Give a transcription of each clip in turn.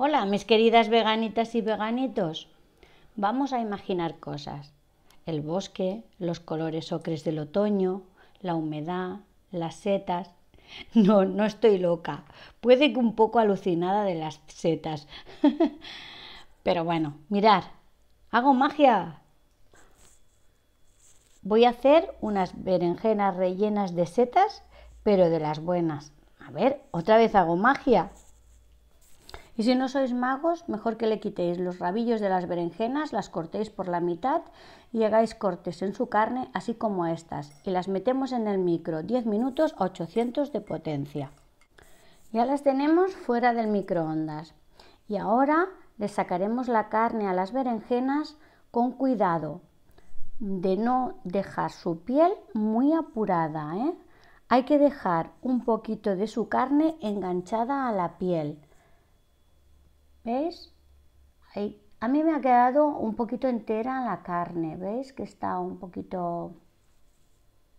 Hola, mis queridas veganitas y veganitos. Vamos a imaginar cosas. El bosque, los colores ocres del otoño, la humedad, las setas. No, no estoy loca. Puede que un poco alucinada de las setas. Pero bueno, mirad. Hago magia. Voy a hacer unas berenjenas rellenas de setas, pero de las buenas. A ver, otra vez hago magia. Y si no sois magos, mejor que le quitéis los rabillos de las berenjenas, las cortéis por la mitad y hagáis cortes en su carne, así como estas, y las metemos en el micro 10 minutos a 800 de potencia. Ya las tenemos fuera del microondas. Y ahora le sacaremos la carne a las berenjenas con cuidado de no dejar su piel muy apurada. ¿eh? Hay que dejar un poquito de su carne enganchada a la piel ¿Veis? A mí me ha quedado un poquito entera la carne, ¿veis? Que está un poquito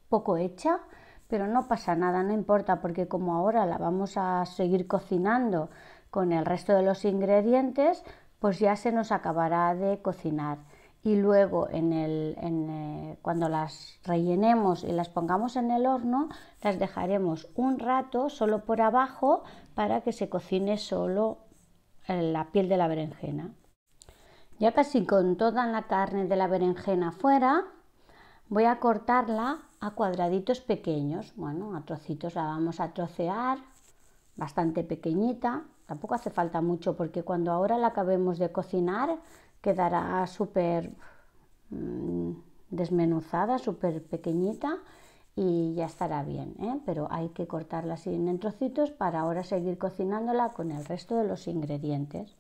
poco hecha, pero no pasa nada, no importa, porque como ahora la vamos a seguir cocinando con el resto de los ingredientes, pues ya se nos acabará de cocinar. Y luego en el, eh, cuando las rellenemos y las pongamos en el horno, las dejaremos un rato solo por abajo para que se cocine solo la piel de la berenjena. Ya casi con toda la carne de la berenjena fuera, voy a cortarla a cuadraditos pequeños. Bueno, a trocitos la vamos a trocear, bastante pequeñita. Tampoco hace falta mucho porque cuando ahora la acabemos de cocinar quedará súper mm, desmenuzada, súper pequeñita y ya estará bien, ¿eh? pero hay que cortarla así en trocitos para ahora seguir cocinándola con el resto de los ingredientes.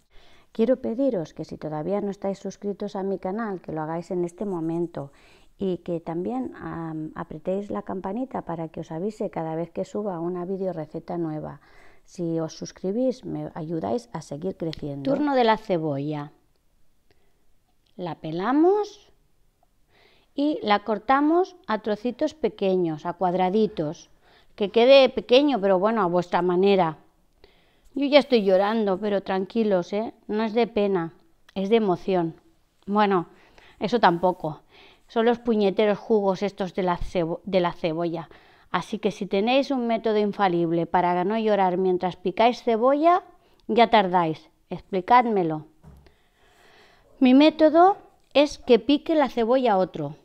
Quiero pediros que si todavía no estáis suscritos a mi canal, que lo hagáis en este momento y que también apretéis la campanita para que os avise cada vez que suba una video receta nueva. Si os suscribís, me ayudáis a seguir creciendo. Turno de la cebolla. La pelamos y la cortamos a trocitos pequeños, a cuadraditos, que quede pequeño, pero bueno, a vuestra manera. Yo ya estoy llorando, pero tranquilos, ¿eh? No es de pena, es de emoción. Bueno, eso tampoco. Son los puñeteros jugos estos de la, de la cebolla. Así que si tenéis un método infalible para no llorar mientras picáis cebolla, ya tardáis. Explicádmelo. Mi método es que pique la cebolla otro.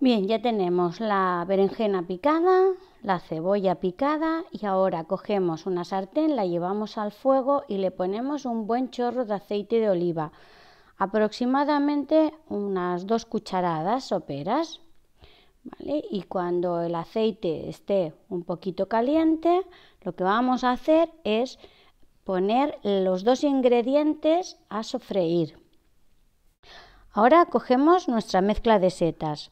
Bien, ya tenemos la berenjena picada, la cebolla picada y ahora cogemos una sartén, la llevamos al fuego y le ponemos un buen chorro de aceite de oliva, aproximadamente unas dos cucharadas soperas. ¿Vale? Y cuando el aceite esté un poquito caliente, lo que vamos a hacer es poner los dos ingredientes a sofreír. Ahora cogemos nuestra mezcla de setas.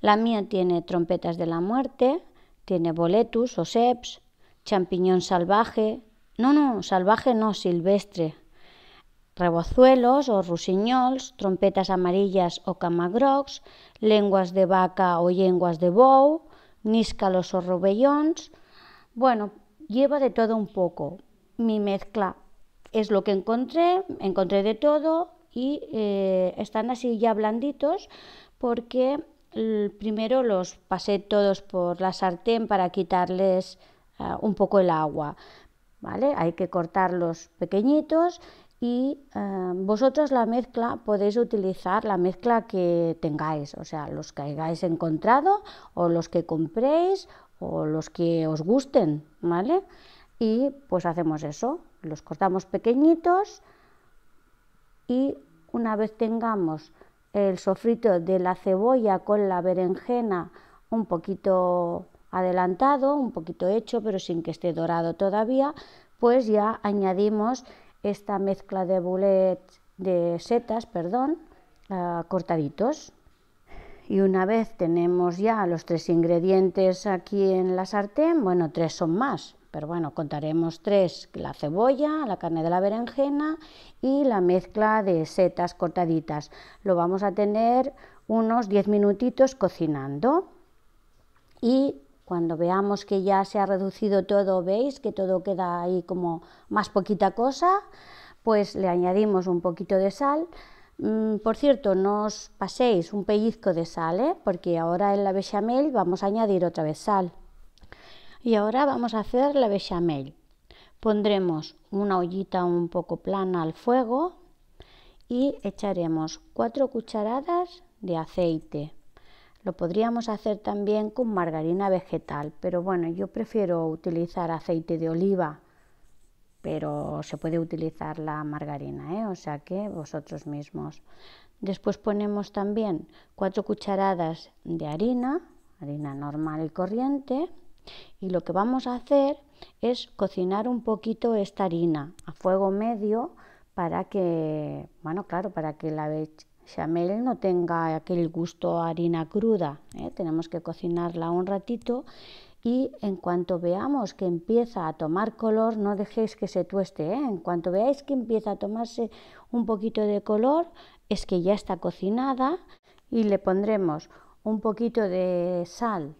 La mía tiene trompetas de la muerte, tiene boletus o seps, champiñón salvaje, no, no, salvaje no, silvestre, rebozuelos o rusiñols, trompetas amarillas o camagrocs, lenguas de vaca o lenguas de bou, níscalos o rubellons. Bueno, lleva de todo un poco. Mi mezcla es lo que encontré, encontré de todo, y eh, están así ya blanditos porque primero los pasé todos por la sartén para quitarles ah, un poco el agua. ¿Vale? Hay que cortarlos pequeñitos y eh, vosotros la mezcla podéis utilizar la mezcla que tengáis, o sea, los que hayáis encontrado o los que compréis o los que os gusten, ¿vale? Y pues hacemos eso, los cortamos pequeñitos y una vez tengamos el sofrito de la cebolla con la berenjena un poquito adelantado, un poquito hecho, pero sin que esté dorado todavía, pues ya añadimos esta mezcla de boulets de setas, perdón, ah, cortaditos. Y una vez tenemos ya los tres ingredientes aquí en la sartén, bueno, tres son más, pero bueno, contaremos tres, la cebolla, la carne de la berenjena y la mezcla de setas cortaditas. Lo vamos a tener unos 10 minutitos cocinando y cuando veamos que ya se ha reducido todo, veis que todo queda ahí como más poquita cosa, pues le añadimos un poquito de sal. Mm, por cierto, no os paséis un pellizco de sal, ¿eh? porque ahora en la bechamel vamos a añadir otra vez sal. Y ahora vamos a hacer la bechamel. Pondremos una ollita un poco plana al fuego y echaremos 4 cucharadas de aceite. Lo podríamos hacer también con margarina vegetal, pero bueno, yo prefiero utilizar aceite de oliva, pero se puede utilizar la margarina, ¿eh? o sea que vosotros mismos. Después ponemos también 4 cucharadas de harina, harina normal y corriente, y lo que vamos a hacer es cocinar un poquito esta harina a fuego medio para que, bueno, claro, para que la bechamel no tenga aquel gusto a harina cruda. ¿eh? Tenemos que cocinarla un ratito y en cuanto veamos que empieza a tomar color, no dejéis que se tueste, ¿eh? en cuanto veáis que empieza a tomarse un poquito de color, es que ya está cocinada y le pondremos un poquito de sal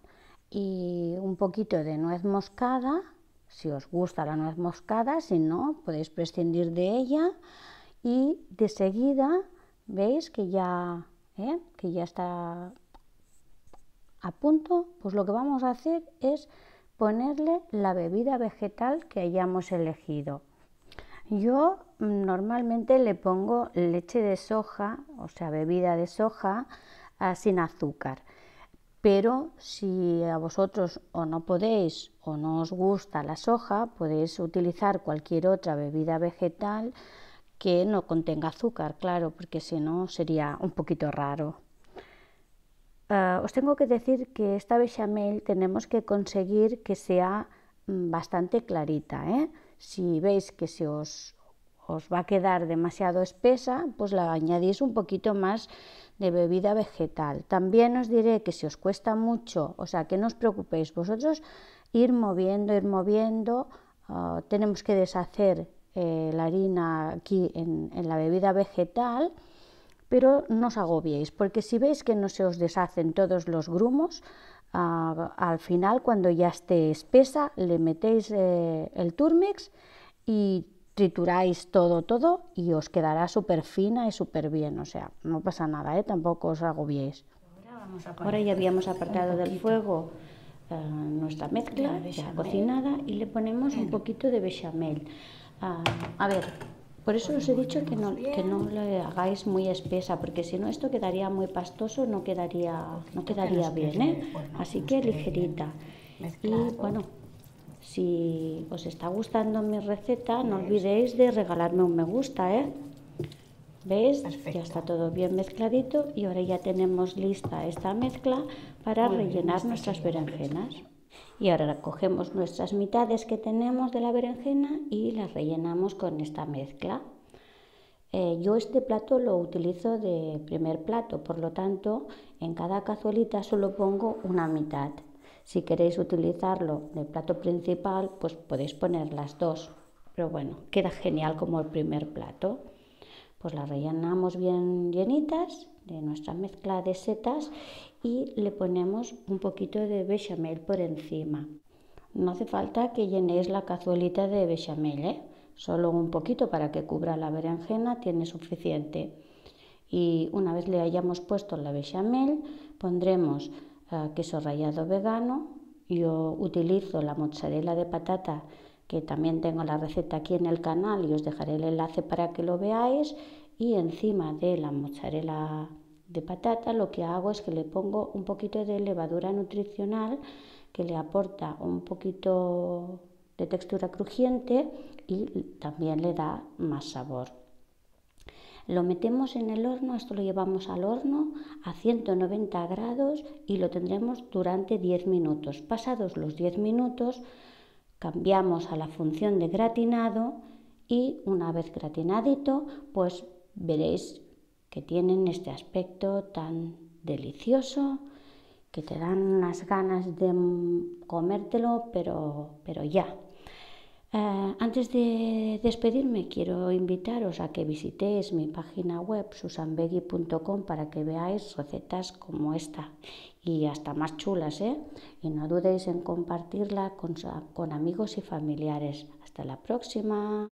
y un poquito de nuez moscada, si os gusta la nuez moscada, si no, podéis prescindir de ella y de seguida veis que ya, ¿eh? está a punto, pues lo que vamos a hacer es ponerle la bebida vegetal que hayamos elegido. Yo mm, normalmente le pongo leche de soja, o sea, bebida de soja ah, sin azúcar pero si a vosotros o no podéis o no os gusta la soja, podéis utilizar cualquier otra bebida vegetal que no contenga azúcar, claro, porque si no sería un poquito raro. Ah, os tengo que decir que esta bechamel tenemos que conseguir que sea mm, bastante clarita. ¿eh? Si veis que se os, os va a quedar demasiado espesa, pues la añadís un poquito más de bebida vegetal. También os diré que si os cuesta mucho, o sea, que no os preocupéis vosotros, ir moviendo, ir moviendo, ah, tenemos que deshacer eh, la harina aquí en, la bebida vegetal, pero no os agobiéis, porque si veis que no se os deshacen todos los grumos, ah, al final cuando ya esté espesa le metéis eh, el turmix y trituráis todo, todo y os quedará súper fina y súper bien. O sea, no pasa nada, ¿eh? tampoco os agobiéis. Ahora, ya habíamos apartado del fuego eh, nuestra mezcla ya cocinada y le ponemos un poquito de bechamel. Ah, a ver, por eso os he dicho que no, que no le hagáis muy espesa, porque si no esto quedaría muy pastoso, no quedaría, no quedaría bien, ¿eh? Así pues que ligerita. Y bueno, si os está gustando mi receta, no pues. olvidéis de regalarme un me gusta, ¿eh? ¿Veis? Ya está todo bien mezcladito y ahora ya tenemos lista esta mezcla para rellenar nuestras berenjenas. Y ahora cogemos nuestras mitades que tenemos de la berenjena y las rellenamos con esta mezcla. Eh, yo este plato lo utilizo de primer plato, por lo tanto en cada cazuelita solo pongo una mitad. Si queréis utilizarlo de plato principal, pues podéis poner las dos. Pero bueno, queda genial como el primer plato. Pues las rellenamos bien llenitas de nuestra mezcla de setas y le ponemos un poquito de bechamel por encima. No hace falta que llenéis la cazuelita de bechamel, ¿eh? solo un poquito para que cubra la berenjena tiene suficiente. Y una vez le hayamos puesto la bechamel, pondremos queso rallado vegano. Yo utilizo la mozzarella de patata, que también tengo la receta aquí en el canal y os dejaré el enlace para que lo veáis. Y encima de la mozzarella de patata lo que hago es que le pongo un poquito de levadura nutricional que le aporta un poquito de textura crujiente y también le da más sabor. Lo metemos en el horno, esto lo llevamos al horno a 190 grados y lo tendremos durante 10 minutos. Pasados los 10 minutos, cambiamos a la función de gratinado y una vez gratinadito, pues veréis que tienen este aspecto tan delicioso que te dan las ganas de comértelo, pero, pero ya. Eh, antes de despedirme, quiero invitaros a que visitéis mi página web susanbegui.com para que veáis recetas como esta y hasta más chulas, ¿eh? Y no dudéis en compartirla con amigos y familiares. Hasta la próxima.